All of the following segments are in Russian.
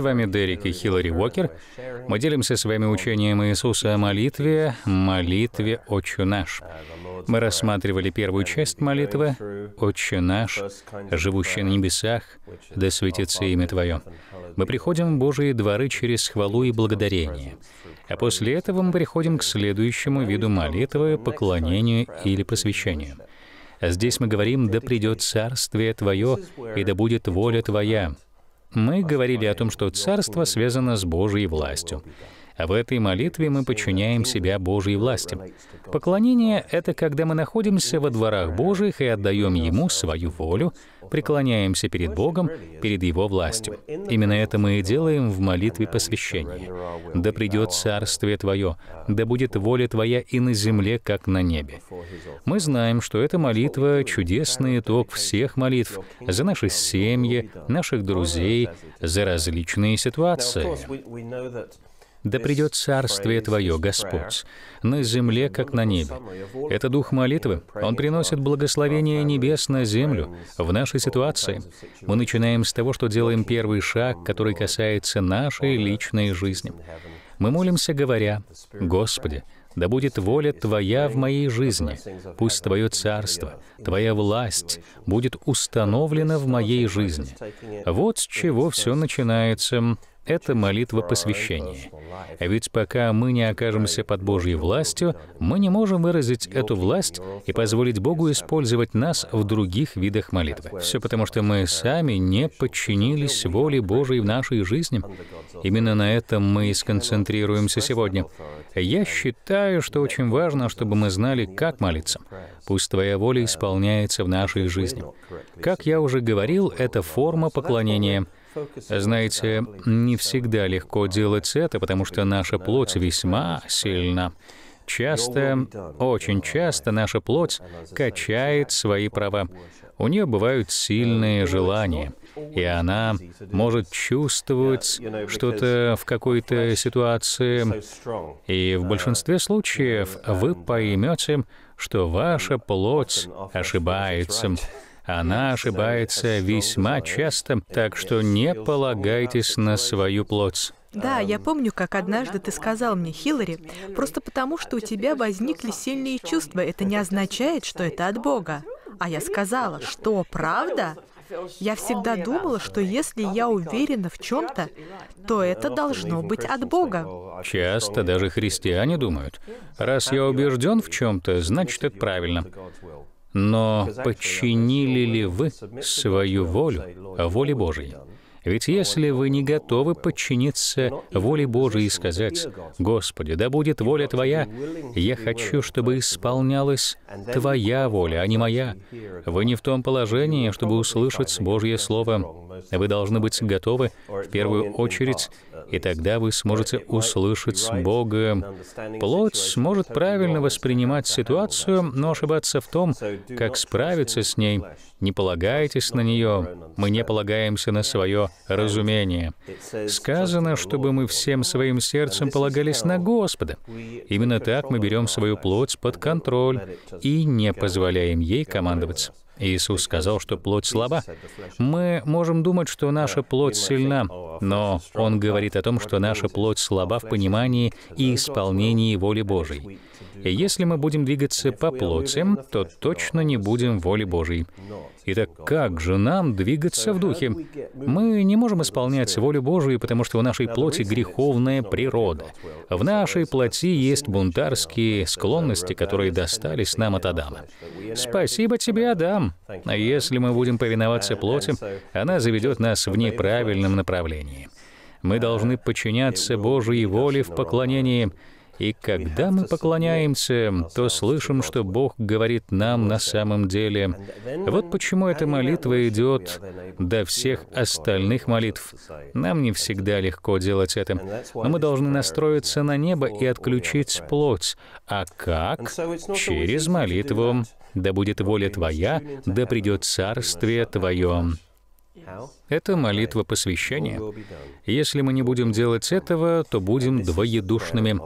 с вами Дерек и Хиллари Уокер. Мы делимся с вами учением Иисуса о молитве, молитве «Отче наш». Мы рассматривали первую часть молитвы «Отче наш, живущий на небесах, да светится имя Твое». Мы приходим в Божьи дворы через хвалу и благодарение. А после этого мы приходим к следующему виду молитвы — поклонению или посвящению. Здесь мы говорим «Да придет царствие Твое, и да будет воля Твоя, мы говорили о том, что царство связано с Божьей властью. А в этой молитве мы подчиняем себя Божьей власти. Поклонение — это когда мы находимся во дворах Божьих и отдаем Ему свою волю, преклоняемся перед Богом, перед Его властью. Именно это мы и делаем в молитве посвящения. «Да придет Царствие Твое, да будет воля Твоя и на земле, как на небе». Мы знаем, что эта молитва — чудесный итог всех молитв за наши семьи, наших друзей, за различные ситуации. Да придет Царствие Твое, Господь, на земле, как на небе. Это дух молитвы. Он приносит благословение небес на землю в нашей ситуации. Мы начинаем с того, что делаем первый шаг, который касается нашей личной жизни. Мы молимся, говоря, «Господи, да будет воля Твоя в моей жизни. Пусть Твое царство, Твоя власть будет установлена в моей жизни. Вот с чего все начинается это молитва посвящения. Ведь пока мы не окажемся под Божьей властью, мы не можем выразить эту власть и позволить Богу использовать нас в других видах молитвы. Все потому, что мы сами не подчинились воле Божьей в нашей жизни. Именно на этом мы и сконцентрируемся сегодня. Я считаю, что очень важно, чтобы мы знали, как молиться. Пусть Твоя воля исполняется в нашей жизни. Как я уже говорил, это форма поклонения — знаете, не всегда легко делать это, потому что наша плоть весьма сильна. Часто, очень часто наша плоть качает свои права. У нее бывают сильные желания, и она может чувствовать что-то в какой-то ситуации. И в большинстве случаев вы поймете, что ваша плоть ошибается. Она ошибается весьма часто, так что не полагайтесь на свою плоть. Да, я помню, как однажды ты сказал мне, Хиллари, просто потому, что у тебя возникли сильные чувства, это не означает, что это от Бога. А я сказала, что, правда? Я всегда думала, что если я уверена в чем-то, то это должно быть от Бога. Часто даже христиане думают, раз я убежден в чем-то, значит это правильно. Но подчинили ли вы свою волю воле Божией? Ведь если вы не готовы подчиниться воле Божией и сказать, «Господи, да будет воля Твоя, я хочу, чтобы исполнялась Твоя воля, а не моя», вы не в том положении, чтобы услышать Божье Слово. Вы должны быть готовы в первую очередь и тогда вы сможете услышать Бога. Плоть сможет правильно воспринимать ситуацию, но ошибаться в том, как справиться с ней. Не полагайтесь на нее, мы не полагаемся на свое разумение. Сказано, чтобы мы всем своим сердцем полагались на Господа. Именно так мы берем свою плоть под контроль и не позволяем ей командовать. Иисус сказал, что плоть слаба. Мы можем думать, что наша плоть сильна, но Он говорит о том, что наша плоть слаба в понимании и исполнении воли Божией. И если мы будем двигаться по плоти, то точно не будем воли Божьей. Итак, как же нам двигаться в духе? Мы не можем исполнять волю Божию, потому что в нашей плоти греховная природа. В нашей плоти есть бунтарские склонности, которые достались нам от Адама. Спасибо тебе, Адам. А Если мы будем повиноваться плоти, она заведет нас в неправильном направлении. Мы должны подчиняться Божьей воле в поклонении, и когда мы поклоняемся, то слышим, что Бог говорит нам на самом деле. Вот почему эта молитва идет до всех остальных молитв. Нам не всегда легко делать это, но мы должны настроиться на небо и отключить плоть. А как? Через молитву. «Да будет воля Твоя, да придет царствие Твое». Это молитва посвящения. Если мы не будем делать этого, то будем двоедушными.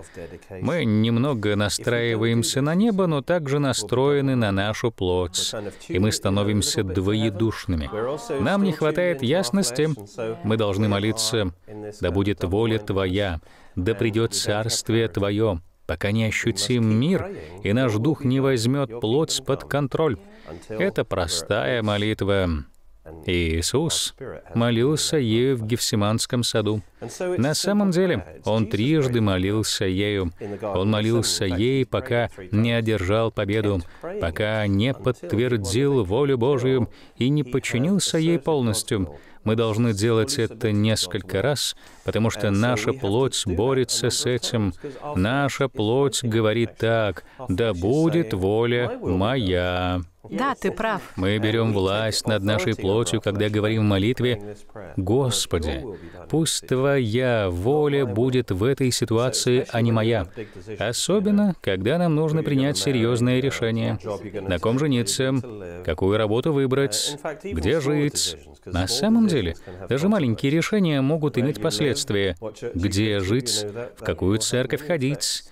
Мы немного настраиваемся на небо, но также настроены на нашу плоть, и мы становимся двоедушными. Нам не хватает ясности, мы должны молиться «Да будет воля Твоя, да придет Царствие Твое» пока не ощутим мир, и наш дух не возьмет плоть под контроль. Это простая молитва. Иисус молился ею в Гефсиманском саду. На самом деле, Он трижды молился ею. Он молился ей, пока не одержал победу, пока не подтвердил волю Божию и не подчинился ей полностью. Мы должны делать это несколько раз, потому что наша плоть борется с этим. Наша плоть говорит так, «Да будет воля моя». Да, ты прав. Мы берем власть над нашей плотью, когда говорим в молитве, «Господи, пусть Твоя воля будет в этой ситуации, а не моя». Особенно, когда нам нужно принять серьезное решение. На ком жениться, какую работу выбрать, где жить. На самом деле, даже маленькие решения могут иметь последствия. Где жить, в какую церковь ходить,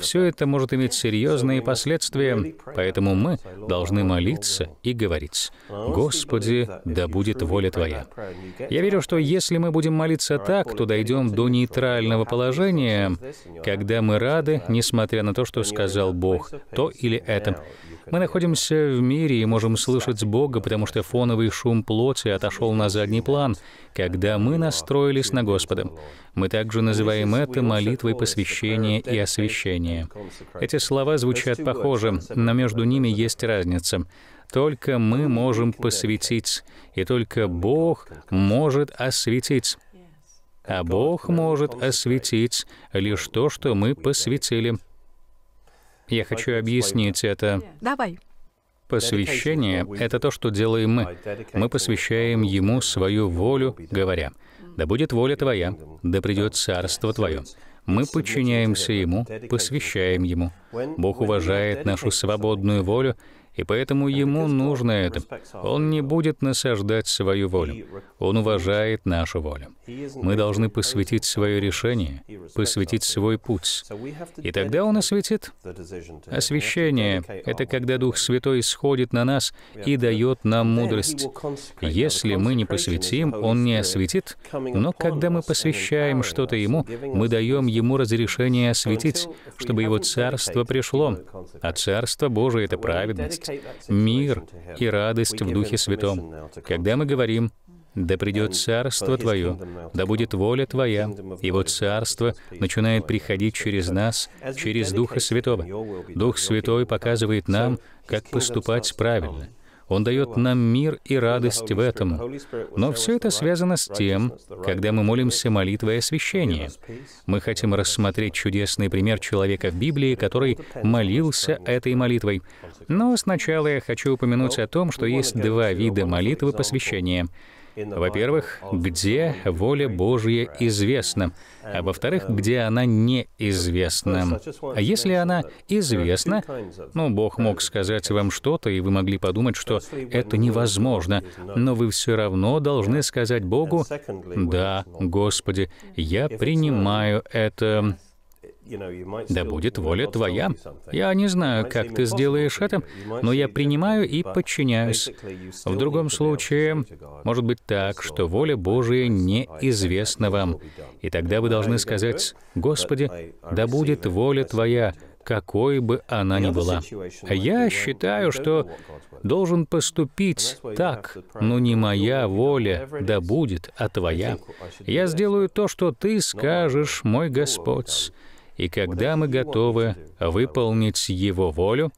все это может иметь серьезные последствия, поэтому мы должны молиться и говорить, «Господи, да будет воля Твоя». Я верю, что если мы будем молиться так, то дойдем до нейтрального положения, когда мы рады, несмотря на то, что сказал Бог, то или это. Мы находимся в мире и можем слышать Бога, потому что фоновый шум плоти отошел на задний план, когда мы настроились на Господа. Мы также называем это молитвой посвящения и освящения. Эти слова звучат похоже, но между ними есть разница. Только мы можем посвятить, и только Бог может осветить. А Бог может осветить лишь то, что мы посвятили. Я хочу объяснить это. Давай. Посвящение — это то, что делаем мы. Мы посвящаем Ему свою волю, говоря — да будет воля Твоя, да придет Царство Твое. Мы подчиняемся Ему, посвящаем Ему. Бог уважает нашу свободную волю и поэтому ему нужно это. Он не будет насаждать свою волю. Он уважает нашу волю. Мы должны посвятить свое решение, посвятить свой путь. И тогда Он осветит. Освящение — это когда Дух Святой сходит на нас и дает нам мудрость. Если мы не посвятим, Он не осветит, но когда мы посвящаем что-то Ему, мы даем Ему разрешение осветить, чтобы Его Царство пришло. А Царство Божие — это праведность, мир и радость в Духе Святом. Когда мы говорим «Да придет Царство Твое, да будет воля Твоя». Его Царство начинает приходить через нас, через Духа Святого. Дух Святой показывает нам, как поступать правильно — он дает нам мир и радость в этом. Но все это связано с тем, когда мы молимся молитвой освящения. Мы хотим рассмотреть чудесный пример человека в Библии, который молился этой молитвой. Но сначала я хочу упомянуть о том, что есть два вида молитвы посвящения — во-первых, где воля Божья известна, а во-вторых, где она неизвестна. А если она известна, ну, Бог мог сказать вам что-то, и вы могли подумать, что это невозможно, но вы все равно должны сказать Богу, «Да, Господи, я принимаю это». Да будет воля твоя. Я не знаю, как ты сделаешь это, но я принимаю и подчиняюсь. В другом случае, может быть так, что воля Божия неизвестна вам. И тогда вы должны сказать, «Господи, да будет воля Твоя, какой бы она ни была. Я считаю, что должен поступить так, но не моя воля, да будет, а твоя. Я сделаю то, что ты скажешь, мой Господь. И когда мы готовы выполнить Его волю,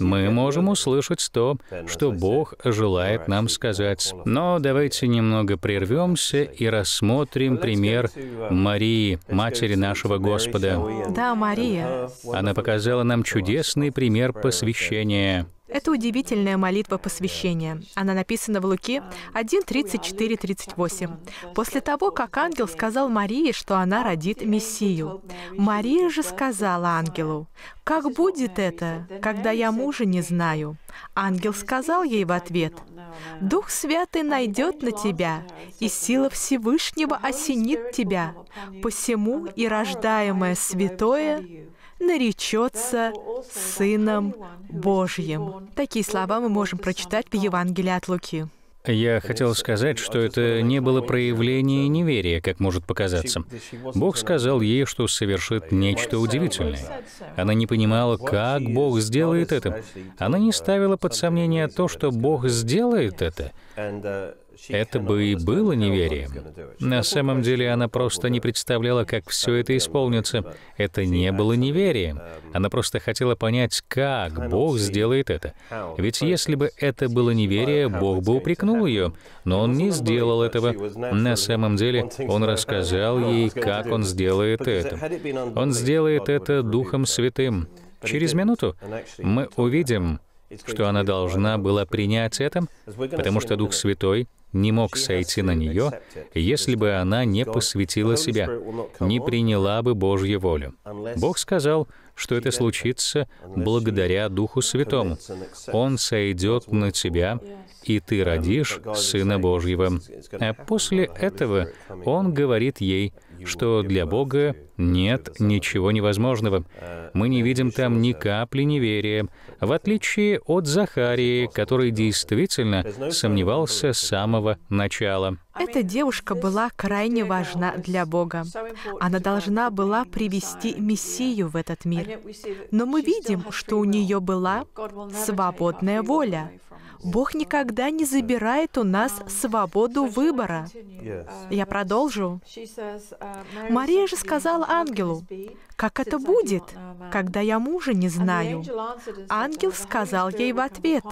мы можем услышать то, что Бог желает нам сказать. Но давайте немного прервемся и рассмотрим пример uh, Марии, матери нашего Господа. Да, Мария. Она показала нам чудесный пример посвящения. Это удивительная молитва посвящения. Она написана в Луки 1.34-38. После того, как ангел сказал Марии, что она родит Мессию. Мария же сказала ангелу, «Как будет это, когда я мужа не знаю?» Ангел сказал ей в ответ, «Дух Святый найдет на тебя, и сила Всевышнего осенит тебя, посему и рождаемое святое наречется Сыном Божьим. Такие слова мы можем прочитать в Евангелии от Луки. Я хотел сказать, что это не было проявление неверия, как может показаться. Бог сказал ей, что совершит нечто удивительное. Она не понимала, как Бог сделает это. Она не ставила под сомнение то, что Бог сделает это это бы и было неверием. На самом деле она просто не представляла, как все это исполнится. Это не было неверием. Она просто хотела понять, как Бог сделает это. Ведь если бы это было неверие, Бог бы упрекнул ее, но Он не сделал этого. На самом деле Он рассказал ей, как Он сделает это. Он сделает это Духом Святым. Через минуту мы увидим, что она должна была принять это, потому что Дух Святой не мог сойти на нее, если бы она не посвятила себя, не приняла бы Божью волю. Бог сказал, что это случится благодаря Духу Святому. Он сойдет на тебя, и ты родишь Сына Божьего. А после этого Он говорит ей, что для Бога нет ничего невозможного. Мы не видим там ни капли неверия, в отличие от Захарии, который действительно сомневался с самого начала. Эта девушка была крайне важна для Бога. Она должна была привести Мессию в этот мир. Но мы видим, что у нее была свободная воля. Бог никогда не забирает у нас um, свободу выбора. Uh, я продолжу. Uh, Мария же сказала ангелу, «Как это будет, когда я мужа не знаю?» Ангел сказал ей в ответ,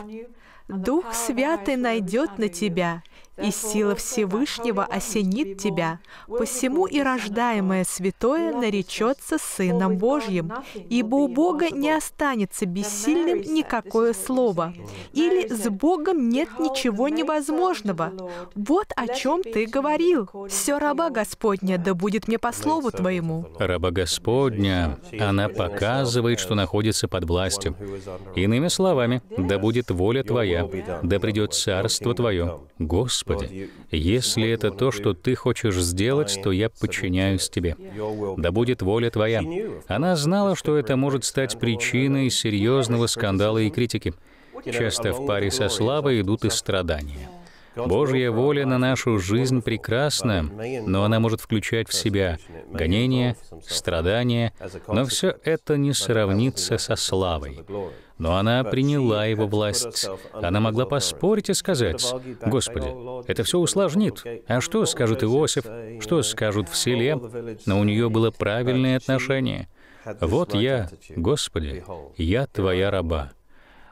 «Дух Святый найдет на тебя, и сила Всевышнего осенит тебя, посему и рождаемое святое наречется Сыном Божьим, ибо у Бога не останется бессильным никакое слово, или с Богом нет ничего невозможного. Вот о чем ты говорил. Все раба Господня, да будет мне по слову твоему. Раба Господня, она показывает, что находится под властью. Иными словами, да будет воля твоя, да придет царство твое. Господь. Господи, если это то, что Ты хочешь сделать, то я подчиняюсь Тебе. Да будет воля Твоя». Она знала, что это может стать причиной серьезного скандала и критики. Часто в паре со славой идут и страдания. Божья воля на нашу жизнь прекрасна, но она может включать в себя гонения, страдания, но все это не сравнится со славой. Но она приняла его власть. Она могла поспорить и сказать, «Господи, это все усложнит. А что скажет Иосиф? Что скажут в селе?» Но у нее было правильное отношение. «Вот я, Господи, я Твоя раба».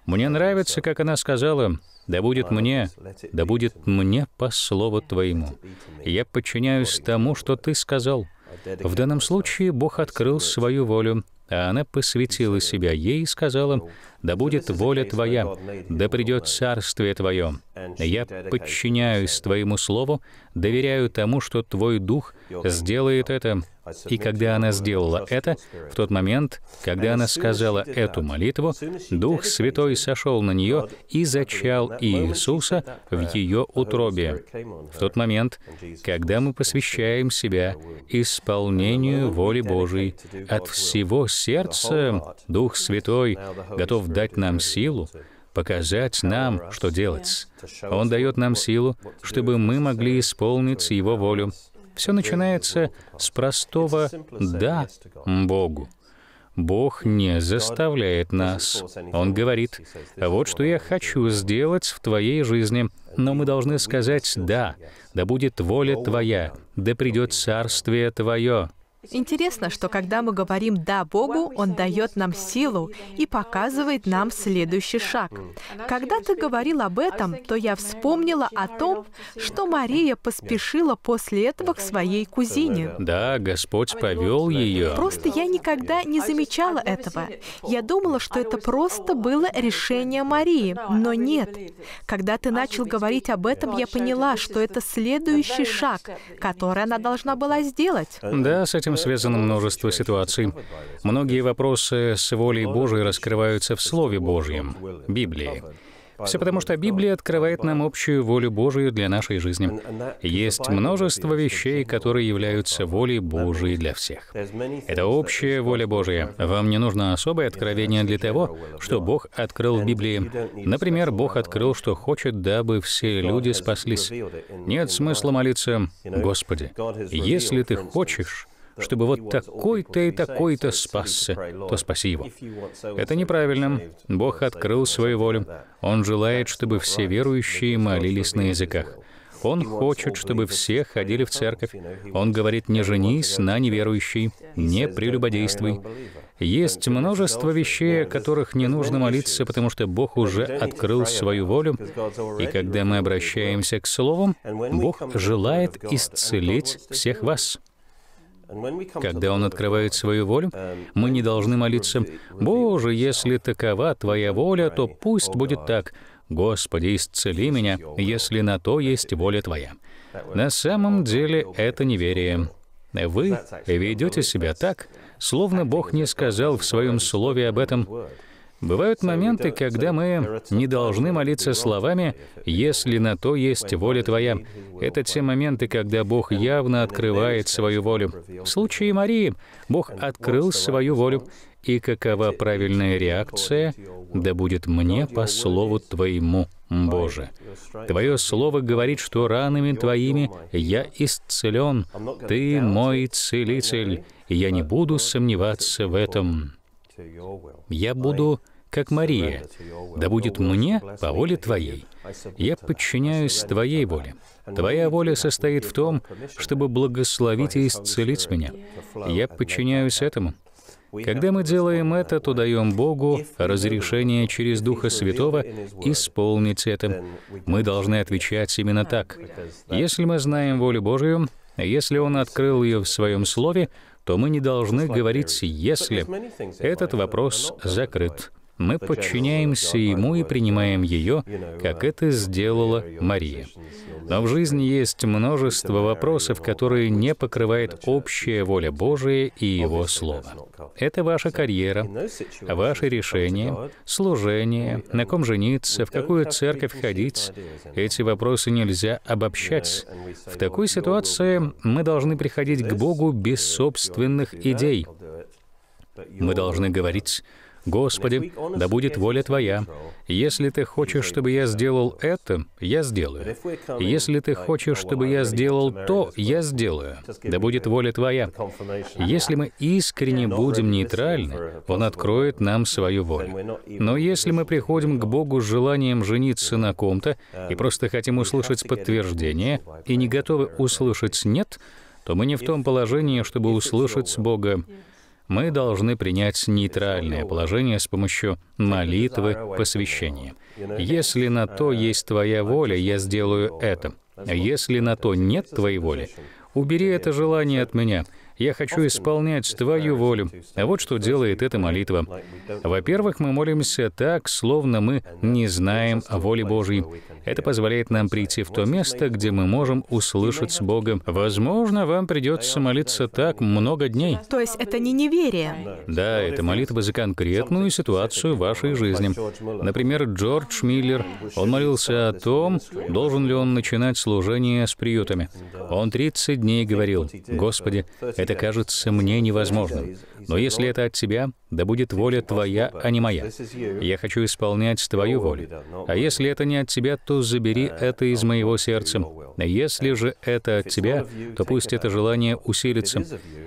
Мне нравится, как она сказала, «Да будет мне, да будет мне по слову Твоему». Я подчиняюсь тому, что Ты сказал. В данном случае Бог открыл свою волю, а она посвятила себя ей и сказала, «Да будет воля Твоя, да придет царствие Твое. Я подчиняюсь Твоему Слову, доверяю тому, что Твой Дух сделает это, и когда она сделала это, в тот момент, когда она сказала эту молитву, Дух Святой сошел на нее и зачал Иисуса в ее утробе. В тот момент, когда мы посвящаем себя исполнению воли Божией, от всего сердца Дух Святой готов дать нам силу, показать нам, что делать. Он дает нам силу, чтобы мы могли исполнить Его волю. Все начинается с простого «да» Богу. Бог не заставляет нас. Он говорит, «Вот что я хочу сделать в твоей жизни, но мы должны сказать «да», да будет воля твоя, да придет царствие твое». Интересно, что когда мы говорим «да» Богу, Он дает нам силу и показывает нам следующий шаг. Когда ты говорил об этом, то я вспомнила о том, что Мария поспешила после этого к своей кузине. Да, Господь повел ее. Просто я никогда не замечала этого. Я думала, что это просто было решение Марии, но нет. Когда ты начал говорить об этом, я поняла, что это следующий шаг, который она должна была сделать. Да, с этим этим связано множество ситуаций. Многие вопросы с волей Божией раскрываются в Слове Божьем, Библии. Все потому, что Библия открывает нам общую волю Божию для нашей жизни. Есть множество вещей, которые являются волей Божией для всех. Это общая воля Божия. Вам не нужно особое откровение для того, что Бог открыл в Библии. Например, Бог открыл, что хочет, дабы все люди спаслись. Нет смысла молиться, «Господи, если Ты хочешь, чтобы вот такой-то и такой-то спасся, то спаси его. Это неправильно. Бог открыл свою волю. Он желает, чтобы все верующие молились на языках. Он хочет, чтобы все ходили в церковь. Он говорит, не женись на неверующей, не прелюбодействуй. Есть множество вещей, о которых не нужно молиться, потому что Бог уже открыл свою волю. И когда мы обращаемся к Слову, Бог желает исцелить всех вас. Когда Он открывает свою волю, мы не должны молиться, «Боже, если такова Твоя воля, то пусть будет так. Господи, исцели меня, если на то есть воля Твоя». На самом деле это неверие. Вы ведете себя так, словно Бог не сказал в своем слове об этом, Бывают моменты, когда мы не должны молиться словами «если на то есть воля твоя». Это те моменты, когда Бог явно открывает свою волю. В случае Марии Бог открыл свою волю. И какова правильная реакция? «Да будет мне по слову Твоему, Боже». Твое слово говорит, что ранами Твоими я исцелен. Ты мой целитель. Я не буду сомневаться в этом. Я буду как Мария, да будет мне по воле Твоей. Я подчиняюсь Твоей воле. Твоя воля состоит в том, чтобы благословить и исцелить меня. Я подчиняюсь этому. Когда мы делаем это, то даем Богу разрешение через Духа Святого исполнить это. Мы должны отвечать именно так. Если мы знаем волю Божию, если Он открыл ее в Своем Слове, то мы не должны говорить «если». Этот вопрос закрыт мы подчиняемся Ему и принимаем ее, как это сделала Мария. Но в жизни есть множество вопросов, которые не покрывает общая воля Божия и Его Слово. Это ваша карьера, ваши решения, служение, на ком жениться, в какую церковь ходить. Эти вопросы нельзя обобщать. В такой ситуации мы должны приходить к Богу без собственных идей. Мы должны говорить, «Господи, да будет воля Твоя. Если Ты хочешь, чтобы я сделал это, я сделаю. Если Ты хочешь, чтобы я сделал то, я сделаю. Да будет воля Твоя». Если мы искренне будем нейтральны, Он откроет нам свою волю. Но если мы приходим к Богу с желанием жениться на ком-то и просто хотим услышать подтверждение и не готовы услышать «нет», то мы не в том положении, чтобы услышать с Бога мы должны принять нейтральное положение с помощью молитвы посвящения. Если на то есть твоя воля, я сделаю это. Если на то нет твоей воли, убери это желание от меня, я хочу исполнять Твою волю. А вот что делает эта молитва. Во-первых, мы молимся так, словно мы не знаем о воле Божьей. Это позволяет нам прийти в то место, где мы можем услышать Бога. Возможно, вам придется молиться так много дней. То есть это не неверие? Да, это молитва за конкретную ситуацию в вашей жизни. Например, Джордж Миллер, он молился о том, должен ли он начинать служение с приютами. Он 30 дней говорил, «Господи, это это кажется мне невозможным. Но если это от тебя, да будет воля твоя, а не моя. Я хочу исполнять твою волю. А если это не от тебя, то забери это из моего сердца. Если же это от тебя, то пусть это желание усилится.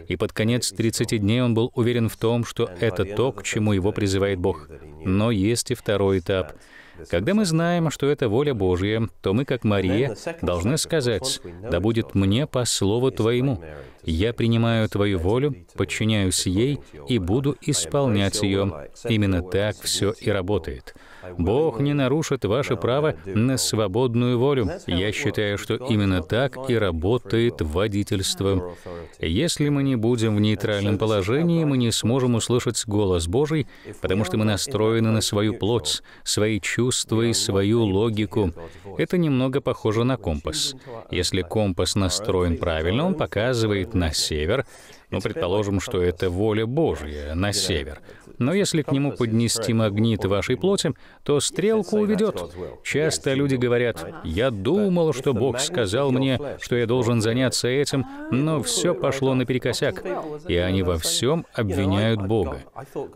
И под конец 30 дней он был уверен в том, что это то, к чему его призывает Бог. Но есть и второй этап — когда мы знаем, что это воля Божья, то мы, как Мария, должны сказать, «Да будет мне по слову Твоему. Я принимаю Твою волю, подчиняюсь ей и буду исполнять ее». Именно так все и работает. Бог не нарушит ваше право на свободную волю. Я считаю, что именно так и работает водительство. Если мы не будем в нейтральном положении, мы не сможем услышать голос Божий, потому что мы настроены на свою плоть, свои чувства и свою логику. Это немного похоже на компас. Если компас настроен правильно, он показывает на север, ну, предположим, что это воля Божья на север. Но если к нему поднести магнит вашей плоти, то стрелку уведет. Часто люди говорят, «Я думал, что Бог сказал мне, что я должен заняться этим, но все пошло наперекосяк». И они во всем обвиняют Бога.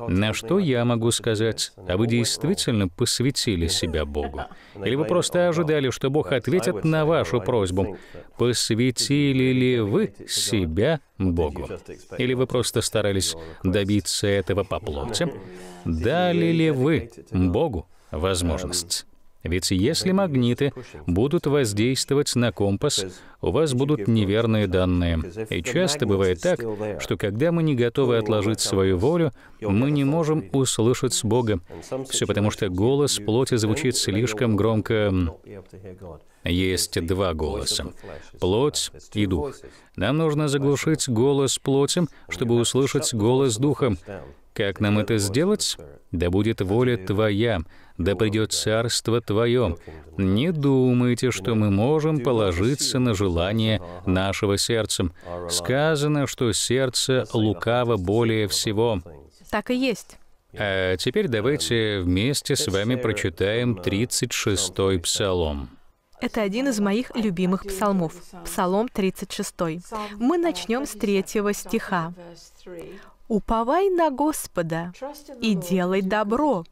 На что я могу сказать? А вы действительно посвятили себя Богу? Или вы просто ожидали, что Бог ответит на вашу просьбу? Посвятили ли вы себя Богу? Или вы просто старались добиться этого поплода? хлопцям, дали ли вы Богу возможность? Ведь если магниты будут воздействовать на компас, у вас будут неверные данные. И часто бывает так, что когда мы не готовы отложить свою волю, мы не можем услышать Бога. Все потому, что голос плоти звучит слишком громко. Есть два голоса — плоть и дух. Нам нужно заглушить голос плоти, чтобы услышать голос духом. Как нам это сделать? Да будет воля Твоя, да придет Царство Твое. Не думайте, что мы можем положиться на желание нашего сердца. Сказано, что сердце лукаво более всего. Так и есть. А теперь давайте вместе с вами прочитаем 36-й псалом. Это один из моих любимых псалмов, Псалом 36. Мы начнем с третьего стиха. Уповай на Господа и делай добро.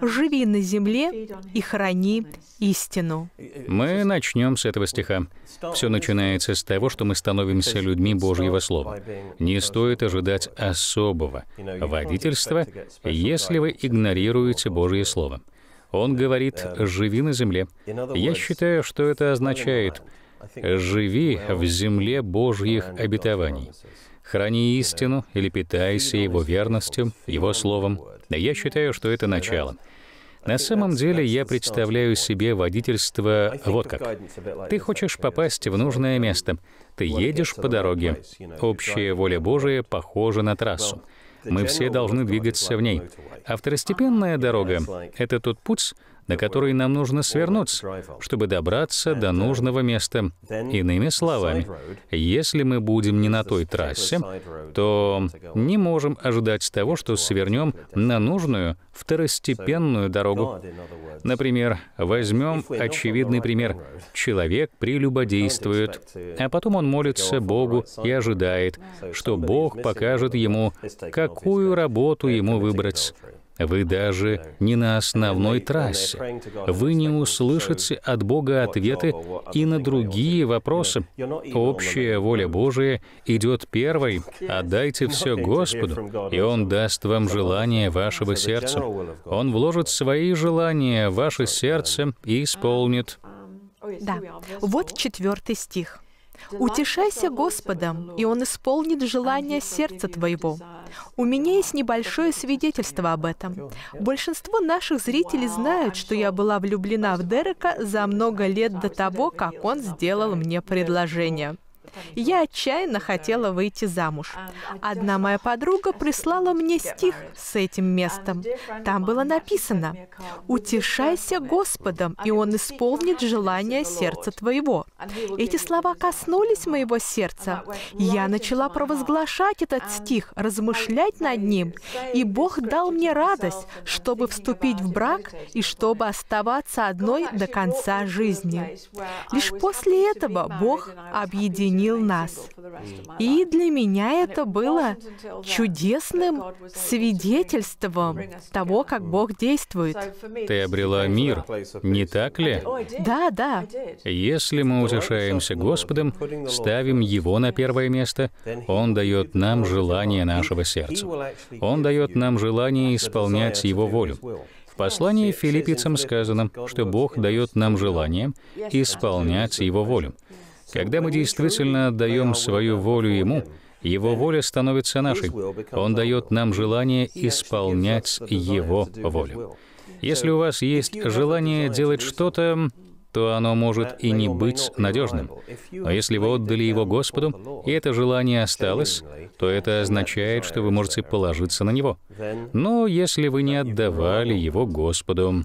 Живи на земле и храни истину. Мы начнем с этого стиха. Все начинается с того, что мы становимся людьми Божьего Слова. Не стоит ожидать особого водительства, если вы игнорируете Божье Слово. Он говорит «живи на земле». Я считаю, что это означает «живи в земле Божьих обетований». Храни истину или питайся его верностью, его словом. Я считаю, что это начало. На самом деле я представляю себе водительство вот как. Ты хочешь попасть в нужное место. Ты едешь по дороге. Общая воля Божия похожа на трассу. Мы все должны двигаться в ней. А второстепенная дорога — это тот путь, на которой нам нужно свернуть, чтобы добраться до uh, нужного места. Иными словами, если мы будем не на той трассе, то не можем ожидать того, что свернем на нужную второстепенную дорогу. Например, возьмем очевидный пример. Человек прелюбодействует, а потом он молится Богу и ожидает, что Бог покажет ему, какую работу ему выбрать. Вы даже не на основной трассе. Вы не услышите от Бога ответы и на другие вопросы. Общая воля Божия идет первой. Отдайте все Господу, и Он даст вам желание вашего сердца. Он вложит свои желания в ваше сердце и исполнит. Да. Вот четвертый стих. «Утешайся Господом, и Он исполнит желание сердца твоего». У меня есть небольшое свидетельство об этом. Большинство наших зрителей знают, что я была влюблена в Дерека за много лет до того, как он сделал мне предложение. Я отчаянно хотела выйти замуж. Одна моя подруга прислала мне стих с этим местом. Там было написано «Утешайся Господом, и Он исполнит желание сердца твоего». Эти слова коснулись моего сердца. Я начала провозглашать этот стих, размышлять над ним, и Бог дал мне радость, чтобы вступить в брак и чтобы оставаться одной до конца жизни. Лишь после этого Бог объединил изменил нас. И для меня это было чудесным свидетельством того, как Бог действует. Ты обрела мир, не так ли? Да, да. Если мы утешаемся Господом, ставим Его на первое место, Он дает нам желание нашего сердца. Он дает нам желание исполнять Его волю. В послании филиппийцам сказано, что Бог дает нам желание исполнять Его волю. Когда мы действительно отдаем свою волю Ему, Его воля становится нашей. Он дает нам желание исполнять Его волю. Если у вас есть желание делать что-то, то оно может и не быть надежным. Но а если вы отдали его Господу, и это желание осталось, то это означает, что вы можете положиться на него. Но если вы не отдавали его Господу,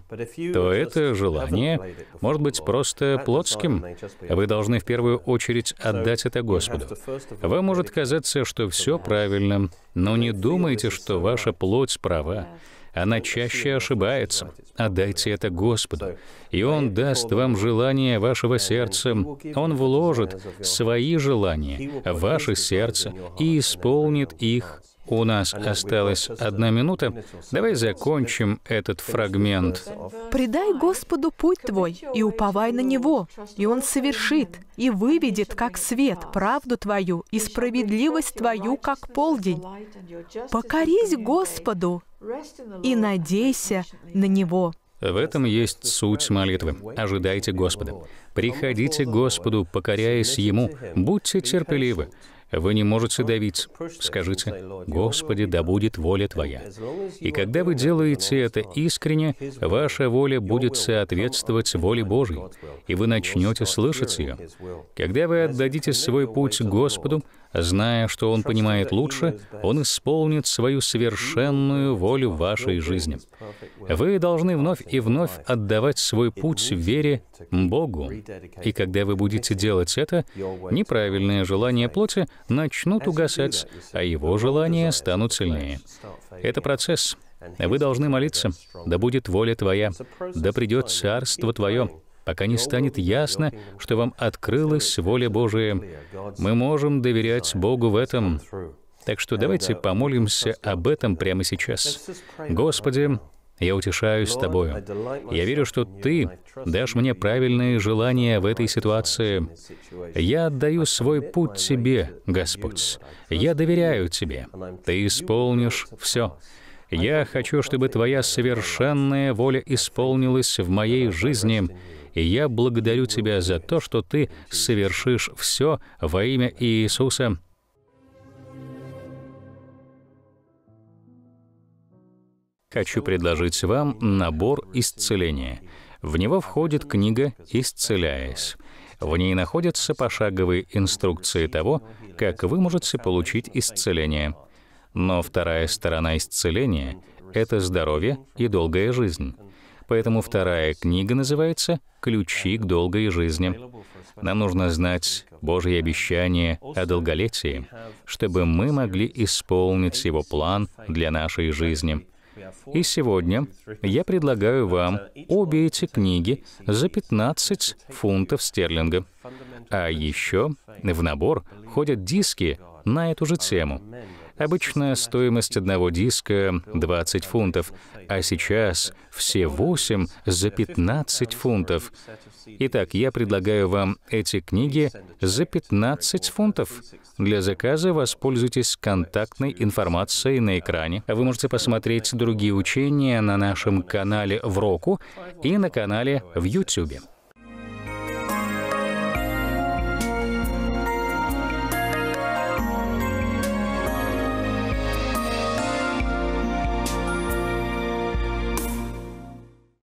то это желание может быть просто плотским. Вы должны в первую очередь отдать это Господу. Вам может казаться, что все правильно, но не думайте, что ваша плоть права она чаще ошибается. Отдайте это Господу, и Он даст вам желание вашего сердца. Он вложит свои желания в ваше сердце и исполнит их у нас осталась одна минута. Давай закончим этот фрагмент. «Предай Господу путь твой, и уповай на Него, и Он совершит, и выведет, как свет, правду твою и справедливость твою, как полдень. Покорись Господу и надейся на Него». В этом есть суть молитвы. Ожидайте Господа. Приходите к Господу, покоряясь Ему. Будьте терпеливы. Вы не можете давить. Скажите, «Господи, да будет воля Твоя». И когда вы делаете это искренне, ваша воля будет соответствовать воле Божьей, и вы начнете слышать ее. Когда вы отдадите свой путь Господу, Зная, что Он понимает лучше, Он исполнит свою совершенную волю в вашей жизни. Вы должны вновь и вновь отдавать свой путь в вере Богу. И когда вы будете делать это, неправильные а желания плоти начнут угасать, а Его желания станут сильнее. Это процесс. Вы должны молиться, да будет воля Твоя, да придет Царство Твое, пока не станет ясно, что вам открылась воля Божия. Мы можем доверять Богу в этом. Так что давайте помолимся об этом прямо сейчас. Господи, я утешаюсь Тобою. Я верю, что Ты дашь мне правильные желания в этой ситуации. Я отдаю свой путь Тебе, Господь. Я доверяю Тебе. Ты исполнишь все. Я хочу, чтобы Твоя совершенная воля исполнилась в моей жизни. И я благодарю Тебя за то, что Ты совершишь все во имя Иисуса. Хочу предложить вам набор исцеления. В него входит книга «Исцеляясь». В ней находятся пошаговые инструкции того, как вы можете получить исцеление. Но вторая сторона исцеления — это здоровье и долгая жизнь. Поэтому вторая книга называется «Ключи к долгой жизни». Нам нужно знать Божьи обещания о долголетии, чтобы мы могли исполнить Его план для нашей жизни. И сегодня я предлагаю вам обе эти книги за 15 фунтов стерлинга. А еще в набор ходят диски на эту же тему. Обычно стоимость одного диска 20 фунтов, а сейчас все 8 за 15 фунтов. Итак, я предлагаю вам эти книги за 15 фунтов. Для заказа воспользуйтесь контактной информацией на экране. Вы можете посмотреть другие учения на нашем канале в Року и на канале в YouTube.